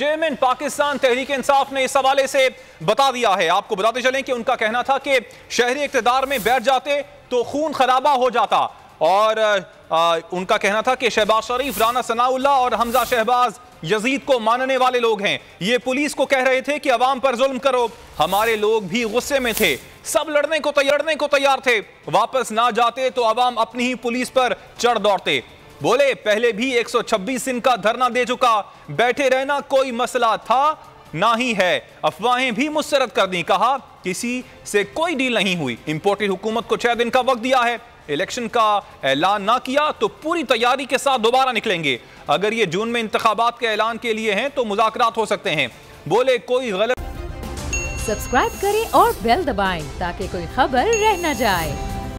chairman Pakistan तहरीक इंसाफ ने इस हवाले से बता दिया है आपको बताते चलें कि उनका कहना था कि शहरी इकतदार में बैठ जाते तो खून खराबा हो जाता और आ, उनका कहना था कि शहबाज शरीफ राना सनाउल्ला और हमजा शहबाज यजीद को मानने वाले लोग हैं ये पुलिस को कह रहे थे कि अवाम पर जुल्म करो हमारे लोग भी गुस्से में थे सब लड़ने को तैयारने को तैयार थे वापस ना जाते तो अवाम अपनी ही पुलिस पर चढ़ दौड़ते बोले पहले भी 126 दिन का धरना दे चुका बैठे रहना कोई मसला था ना ही है अफवाहें भी मुस्रद कर दी कहा किसी से कोई डील नहीं हुई इंपोर्टेड हुकूमत को छह दिन का वक्त दिया है इलेक्शन का ऐलान ना किया तो पूरी तैयारी के साथ दोबारा निकलेंगे अगर ये जून में इंतबात के ऐलान के लिए हैं तो मुजाकर हो सकते हैं बोले कोई गलत सब्सक्राइब करें और बेल दबाएं ताकि कोई खबर रह न जाए